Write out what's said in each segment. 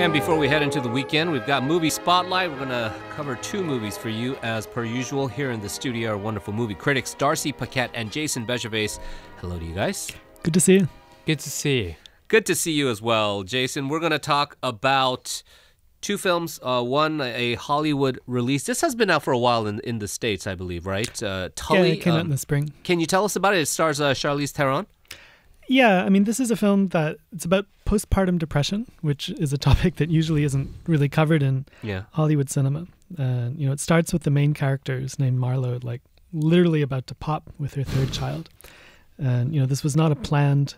And before we head into the weekend, we've got Movie Spotlight. We're going to cover two movies for you, as per usual. Here in the studio are wonderful movie critics Darcy Paquette and Jason Bejervais. Hello to you guys. Good to see you. Good to see you. Good to see you as well, Jason. We're going to talk about two films. Uh, one, a Hollywood release. This has been out for a while in, in the States, I believe, right? Uh, Tully. Yeah, it came um, out in um, the spring. Can you tell us about it? It stars uh, Charlize Theron. Yeah, I mean, this is a film that it's about postpartum depression, which is a topic that usually isn't really covered in yeah. Hollywood cinema. Uh, you know, it starts with the main characters named Marlowe, like literally about to pop with her third child. And, you know, this was not a planned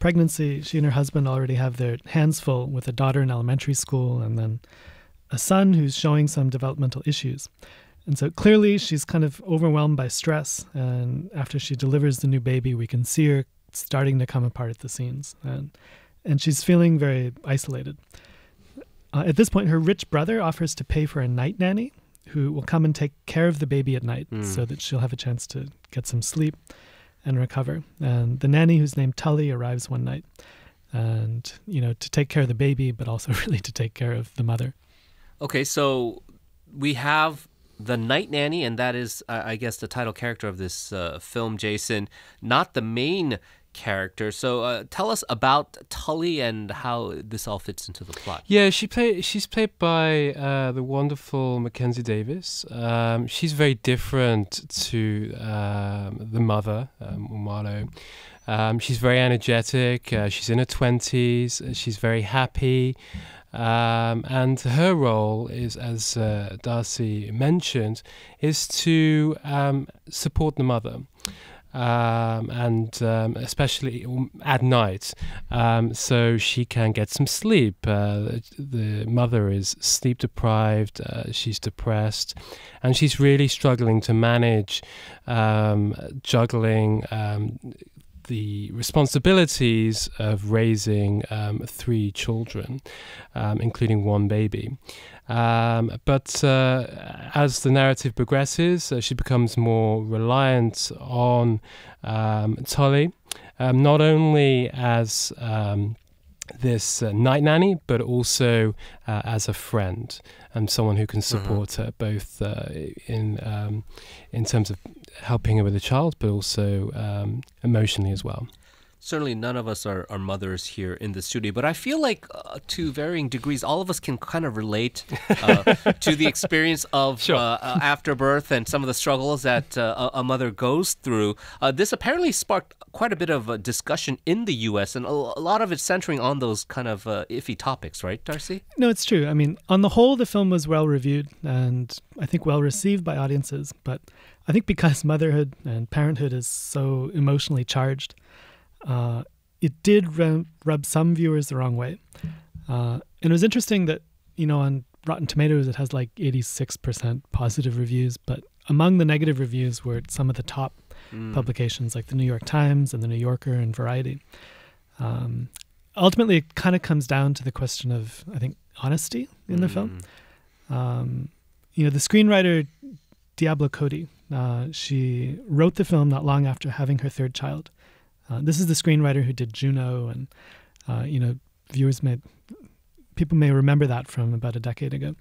pregnancy. She and her husband already have their hands full with a daughter in elementary school and then a son who's showing some developmental issues. And so clearly she's kind of overwhelmed by stress. And after she delivers the new baby, we can see her starting to come apart at the seams, and and she's feeling very isolated. Uh, at this point, her rich brother offers to pay for a night nanny who will come and take care of the baby at night mm. so that she'll have a chance to get some sleep and recover. And the nanny, who's named Tully, arrives one night and, you know, to take care of the baby, but also really to take care of the mother. Okay, so we have the night nanny, and that is, I guess, the title character of this uh, film, Jason, not the main character. So uh, tell us about Tully and how this all fits into the plot. Yeah, she play she's played by uh, the wonderful Mackenzie Davis. Um, she's very different to um, the mother, um, Marlo. Um, she's very energetic. Uh, she's in her twenties. Uh, she's very happy. Um, and her role is, as uh, Darcy mentioned, is to um, support the mother um, and um, especially at night, um, so she can get some sleep. Uh, the mother is sleep deprived, uh, she's depressed, and she's really struggling to manage um, juggling um, the responsibilities of raising um, three children, um, including one baby. Um, but uh, as the narrative progresses, uh, she becomes more reliant on um, um, not only as um, this uh, night nanny, but also uh, as a friend and someone who can mm-hmm. support her both uh, in um, in terms of helping her with a child, but also um, emotionally as well certainly none of us are, are mothers here in the studio, but I feel like uh, to varying degrees, all of us can kind of relate uh, to the experience of sure. Uh, uh, afterbirth and some of the struggles that uh, a mother goes through. Uh, this apparently sparked quite a bit of a discussion in the U.S., and a, a lot of it centering on those kind of iffy topics, right, Darcy? No, it's true. I mean, on the whole, the film was well reviewed and I think well received by audiences, but I think because motherhood and parenthood is so emotionally charged, uh, it did rub some viewers the wrong way. Uh, and it was interesting that, you know, on Rotten Tomatoes, it has like 86% positive reviews, but among the negative reviews were some of the top mm. publications like the New York Times and the New Yorker and Variety. Um, ultimately, it kind of comes down to the question of, I think, honesty in mm. the film. Mm. Um, you know, the screenwriter Diablo Cody, uh, she wrote the film not long after having her third child. Uh, this is the screenwriter who did Juno, and uh, you know, viewers may, people may remember that from about a decade ago.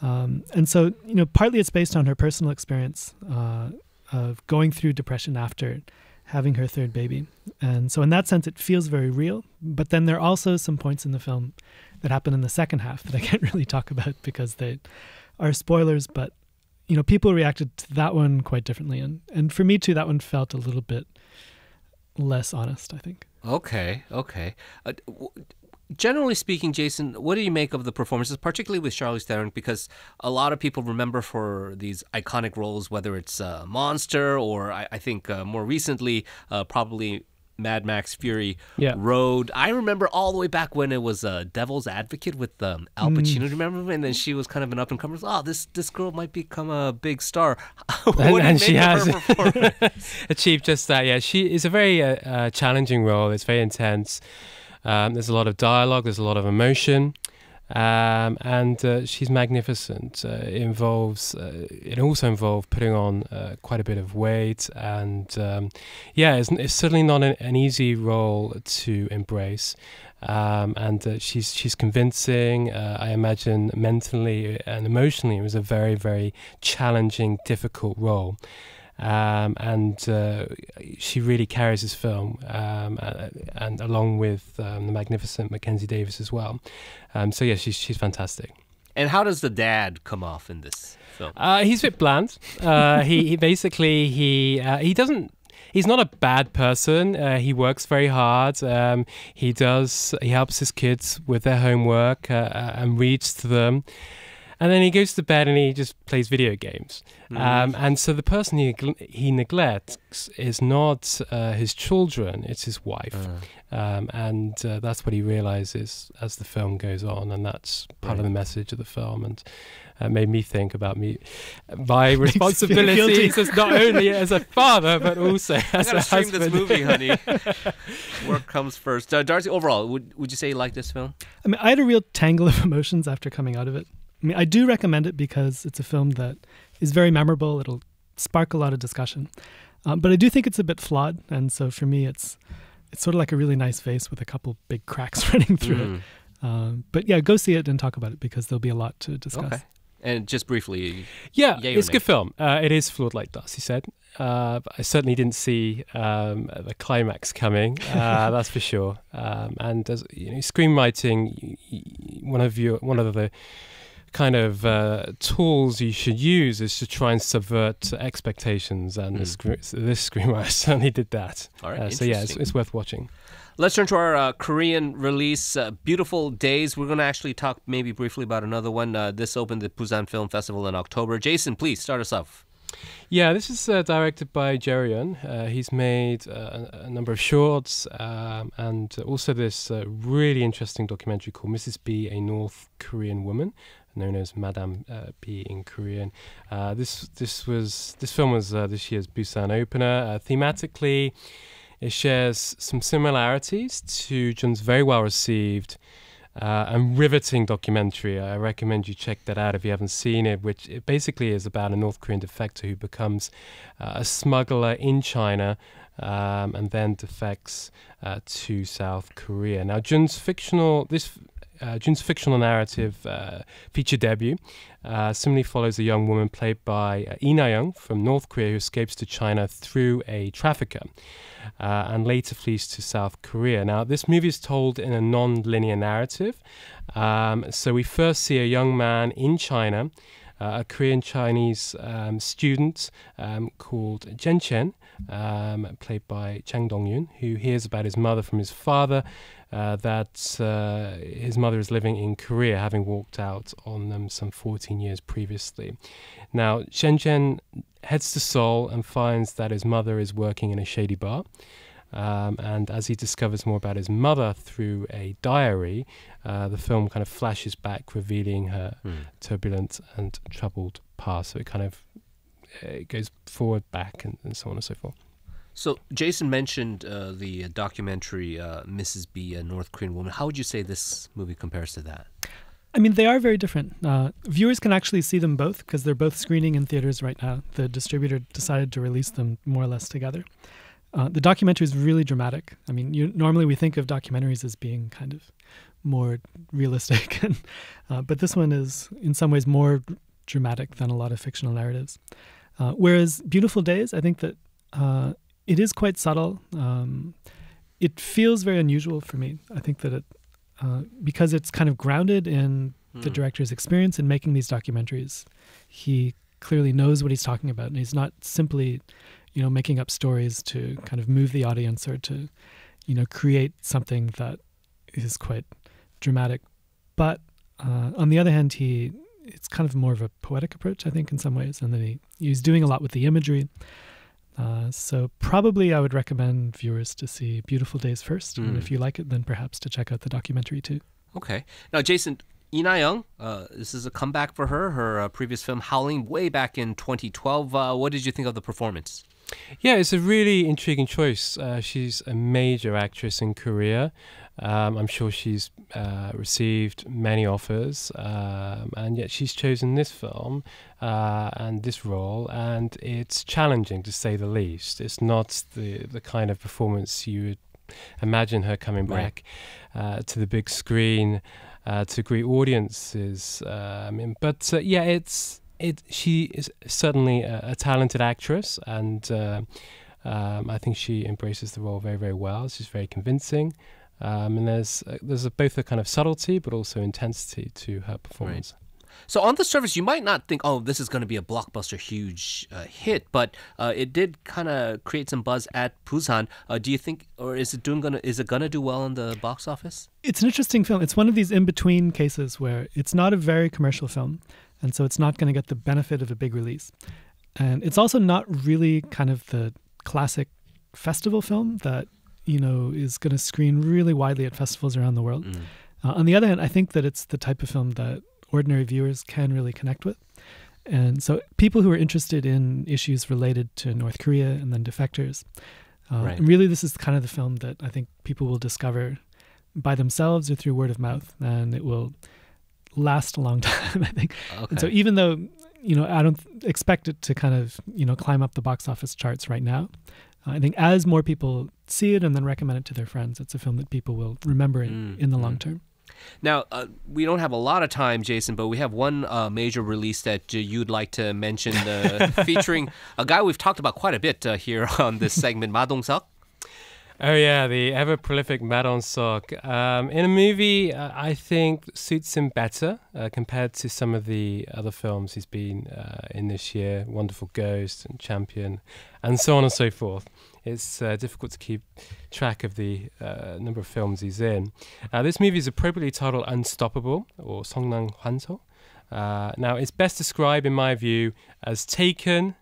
Um, and so, you know, partly it's based on her personal experience uh, of going through depression after having her third baby. And so, in that sense, it feels very real. But then there are also some points in the film that happen in the second half that I can't really talk about because they are spoilers. But you know, people reacted to that one quite differently, and and for me too, that one felt a little bit less honest, I think. Okay, okay. Uh, w- generally speaking, Jason, what do you make of the performances, particularly with Charlize Theron? Because a lot of people remember for these iconic roles, whether it's uh, Monster or I, I think uh, more recently, uh, probably Mad Max Fury yeah. Road. I remember all the way back when it was uh, Devil's Advocate with um, Al mm. Pacino. Mm. Remember, and then she was kind of an up and comer. Oh, this this girl might become a big star. and, and she has achieved just that. Yeah, she is a very uh, uh, challenging role. It's very intense. Um, there's a lot of dialogue. There's a lot of emotion. Um, and uh, she's magnificent. Uh, it involves uh, it also involved putting on uh, quite a bit of weight, and um, yeah, it's, it's, certainly not an, an, easy role to embrace. Um, and uh, she's she's convincing. Uh, I imagine mentally and emotionally, it was a very very challenging, difficult role. Um, and uh, she really carries this film, um, and, and along with um, the magnificent Mackenzie Davis as well. Um, so yeah, she's she's fantastic. And how does the dad come off in this film? Uh, he's a bit bland. Uh, he, he, basically he uh, he doesn't he's not a bad person. Uh, he works very hard. Um, he does. He helps his kids with their homework uh, uh and reads to them and then he goes to bed and he just plays video games. Mm. Um, and so the person he he neglects is not uh, his children; it's his wife, uh. um, and uh, that's what he realizes as the film goes on, and that's part right. of the message of the film. And it uh, made me think about me, my responsibilities as not only as a father but also as I gotta a stream husband. this movie, honey. Work comes first. Uh, Darcy, overall, would would you say you like this film? I mean, I had a real tangle of emotions after coming out of it. I mean, I do recommend it because it's a film that is very memorable. It'll spark a lot of discussion. Um, but I do think it's a bit flawed, and so for me, it's it's sort of like a really nice vase with a couple big cracks running through mm. it. Um, but yeah, go see it and talk about it because there'll be a lot to discuss. Okay. And just briefly, yeah, it's a good film. Uh, it is flawed, like Darcy said. Uh, I certainly didn't see um, the climax coming. Uh, that's for sure. Um, and as, you know, screenwriting, one of your one of the kind of uh, tools you should use is to try and subvert expectations. And mm. this, this screenwriter certainly did that. uh, so, yeah, it's, it's, worth watching. Let's turn to our uh, Korean release, uh, Beautiful Days. We're going to actually talk maybe briefly about another one. Uh, this opened the Busan Film Festival in October. Jason, please start us off. Yeah, this is uh, directed by Jerryon. Uh, he's made uh, a number of shorts um, and also this uh, really interesting documentary called Mrs. B, a North Korean woman, known as Madame uh, P in Korean. Uh, this this was this film was uh, this year's Busan opener. Uh, thematically, it shares some similarities to Jun's very well received uh, and riveting documentary. I recommend you check that out if you haven't seen it. Which it basically is about a North Korean defector who becomes uh, a smuggler in China. Um, and then defects to South Korea. Now, Jun's fictional this uh, June's fictional narrative uh, feature debut uh, similarly follows a young woman played by uh, young from North Korea who escapes to China through a trafficker uh, and later flees to South Korea. Now, this movie is told in a non-linear narrative. Um, so we first see a young man in China, uh, a Korean Chinese um, student um, called Jen Chen, um, played by Chang Dong Yun, who hears about his mother from his father uh, that uh, his mother is living in Korea, having walked out on them some 14 years previously. Now, Shen Chen heads to Seoul and finds that his mother is working in a shady bar. Um, and as he discovers more about his mother through a diary, uh, the film kind of flashes back, revealing her mm. turbulent and troubled past. So it kind of uh, it goes forward, back, and, and so on and so forth. So Jason mentioned uh, the uh, documentary uh, Mrs. B, a North Korean woman. How would you say this movie compares to that? I mean, they are very different. Uh, viewers can actually see them both because they're both screening in theaters right now. The distributor decided to release them more or less together. Uh, the documentary is really dramatic. I mean, you, normally we think of documentaries as being kind of more realistic, and, but this one is in some ways more dramatic than a lot of fictional narratives. Uh, whereas Beautiful Days, I think that uh, it is quite subtle. Um, it feels very unusual for me. I think that it, uh, because it's kind of grounded in mm. the hmm. director's experience in making these documentaries, he clearly knows what he's talking about, and he's not simply, you know, making up stories to kind of move the audience or to, you know, create something that is quite dramatic. But uh, on the other hand, he it's kind of more of a poetic approach, I think, in some ways. And then he, he's doing a lot with the imagery. Uh, so probably I would recommend viewers to see Beautiful Days first, mm. and if mm. you like it, then perhaps to check out the documentary too. Okay. Now, Jason, Ina Young, uh, this is a comeback for her. Her uh, previous film, Howling, way back in 2012. Uh, what did you think of the performance? Yeah, it's a really intriguing choice. Uh, she's a major actress in Korea. Um, I'm sure she's uh, received many offers, um, and yet she's chosen this film uh, and this role, and it's challenging to say the least. It's not the the kind of performance you would imagine her coming back uh, to the big screen uh, to greet audiences. Um, but uh, yeah, it's it. She is certainly a, a talented actress, and. Um, I think she embraces the role very, very well. She's very convincing. Um, and there's uh, there's a, both a kind of subtlety but also intensity to her performance. Right. So on the surface, you might not think, "Oh, this is going to be a blockbuster, huge uh, hit," but uh, it did kind of create some buzz at Busan. Uh, do you think, or is it doing gonna is it gonna do well in the box office? It's an interesting film. It's one of these in between cases where it's not a very commercial film, and so it's not going to get the benefit of a big release, and it's also not really kind of the classic festival film that you know, is going to screen really widely at festivals around the world. Mm. Uh, on the other hand, I think that it's the type of film that ordinary viewers can really connect with. And so people who are interested in issues related to North Korea and then defectors. Uh, right. And really, this is kind of the film that I think people will discover by themselves or through word of mouth. And it will last a long time, I think. Okay. And so even though, you know, I don't expect it to kind of, you know, climb up the box office charts right now, I think as more people see it and then recommend it to their friends, it's a film that people will remember in, mm, in the mm. long term. Now, uh, we don't have a lot of time, Jason, but we have one uh, major release that uh, you'd like to mention featuring a guy we've talked about quite a bit uh, here on this segment, Ma Dong Seok. Oh yeah, the ever prolific Madon Sok. Um, in a movie, uh, I think suits him better uh, compared to some of the other films he's been uh, in this year: Wonderful Ghost and Champion, and so on and so forth. It's uh, difficult to keep track of the uh, number of films he's in. Uh, this movie is appropriately titled Unstoppable or Songnang Hwanso. Uh, now, it's best described, in my view, as Taken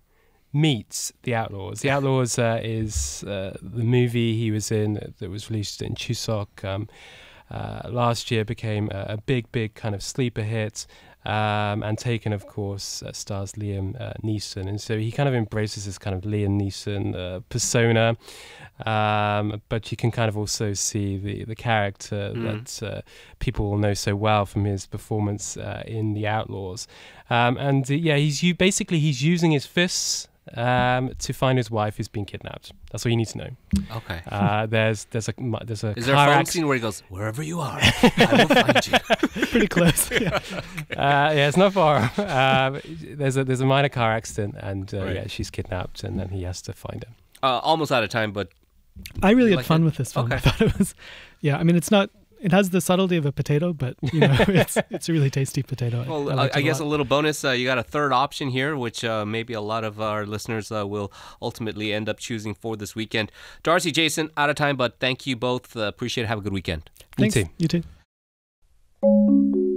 meets The Outlaws. The Outlaws uh, is uh, the movie he was in that was released in chusok um, uh, last year, became a, a, big, big kind of sleeper hit. Um, and Taken, of course, uh, stars Liam uh, Neeson. And so he kind of embraces this kind of Liam Neeson uh, persona. Um, but you can kind of also see the, the character mm. that people will know so well from his performance in The Outlaws. Um, and yeah, he's basically he's using his fists um, to find his wife who's been kidnapped. That's all you need to know. Okay. Uh, there's there's a there's a. Is there a phone scene where he goes wherever you are, I will find you? Pretty close. Yeah. Uh, yeah, it's not far. Uh, there's a there's a minor car accident, and uh, right. yeah, she's kidnapped, and then he has to find her. Uh, almost out of time, but I really had like fun it? with this film. Okay. I thought it was, yeah. I mean, it's not it has the subtlety of a potato, but you know, it's, it's a really tasty potato. Well, I, I guess a, a, little bonus. Uh, you got a third option here, which uh, maybe a lot of our listeners uh, will ultimately end up choosing for this weekend. Darcy, Jason, out of time, but thank you both. Uh, appreciate it. Have a good weekend. Thanks. You too. You too.